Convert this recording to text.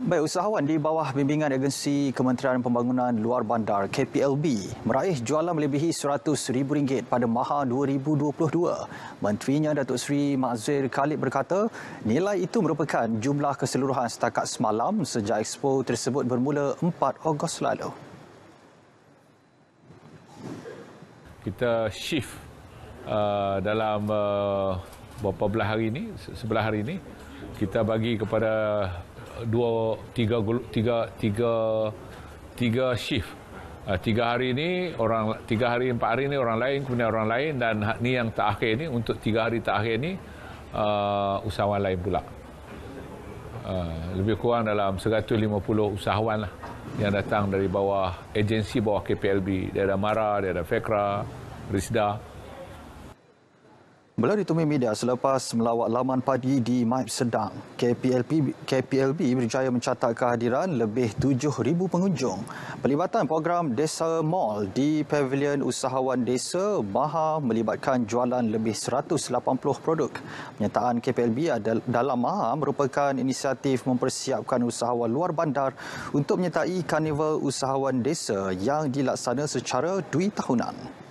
Baik, usahawan di bawah bimbingan agensi Kementerian Pembangunan Luar Bandar KPLB meraih jualan melebihi rm ringgit pada Maha 2022. Menterinya Datuk Seri Mazir Khalid berkata, nilai itu merupakan jumlah keseluruhan setakat semalam sejak expo tersebut bermula 4 Ogos lalu. Kita shift uh, dalam uh, beberapa belah hari ini, sebelah hari ini, kita bagi kepada dua tiga tiga tiga tiga shift uh, tiga hari ini orang tiga hari empat hari ini orang lain kemudian orang lain dan ha- ni yang terakhir ini untuk tiga hari terakhir ini uh, ah, usahawan lain pula uh, lebih kurang dalam 150 usahawan lah yang datang dari bawah agensi bawah KPLB dia ada Mara dia ada Fekra Risda. Beliau ditemui media selepas melawat laman padi di Maib Sedang. KPLP, KPLB berjaya mencatat kehadiran lebih 7,000 pengunjung. Pelibatan program Desa Mall di Pavilion Usahawan Desa Maha melibatkan jualan lebih 180 produk. Penyertaan KPLB dalam Maha merupakan inisiatif mempersiapkan usahawan luar bandar untuk menyertai Karnival Usahawan Desa yang dilaksana secara dui tahunan.